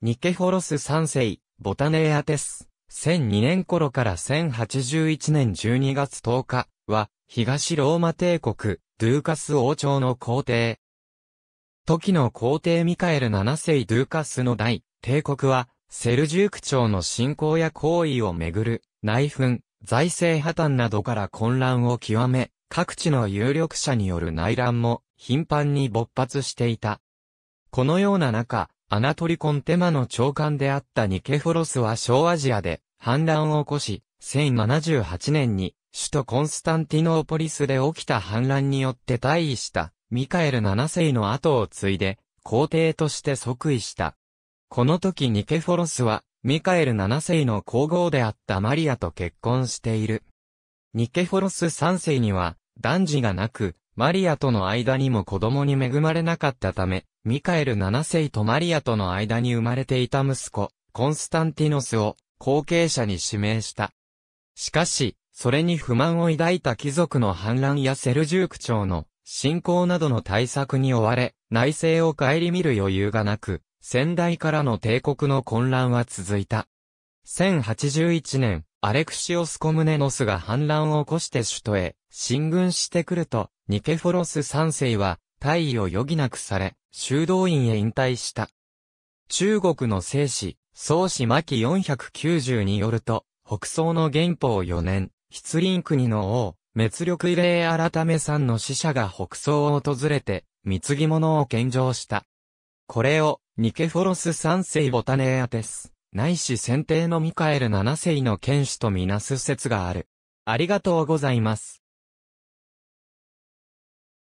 ニケホロス3世、ボタネーアテス、1002年頃から1081年12月10日は、東ローマ帝国、ドゥーカス王朝の皇帝。時の皇帝ミカエル7世ドゥーカスの大、帝国は、セルジューク朝の信仰や行為をめぐる、内紛、財政破綻などから混乱を極め、各地の有力者による内乱も頻繁に勃発していた。このような中、アナトリコンテマの長官であったニケフォロスは小アジアで反乱を起こし、1078年に首都コンスタンティノーポリスで起きた反乱によって退位したミカエル7世の後を継いで皇帝として即位した。この時ニケフォロスはミカエル7世の皇后であったマリアと結婚している。ニケフォロス3世には男児がなく、マリアとの間にも子供に恵まれなかったため、ミカエル7世とマリアとの間に生まれていた息子、コンスタンティノスを後継者に指名した。しかし、それに不満を抱いた貴族の反乱やセルジューク朝の侵攻などの対策に追われ、内政を顧みる余裕がなく、先代からの帝国の混乱は続いた。1081年、アレクシオスコムネノスが反乱を起こして首都へ進軍してくると、ニケフォロス3世は退位を余儀なくされ、修道院へ引退した。中国の聖史、宗史巻490によると、北宋の元宝4年、筆林国の王、滅力異例改めさんの死者が北宋を訪れて、貢ぎ物を献上した。これを、ニケフォロス三世ボタネアテス、ないし選定のミカエル七世の剣士とみなす説がある。ありがとうございます。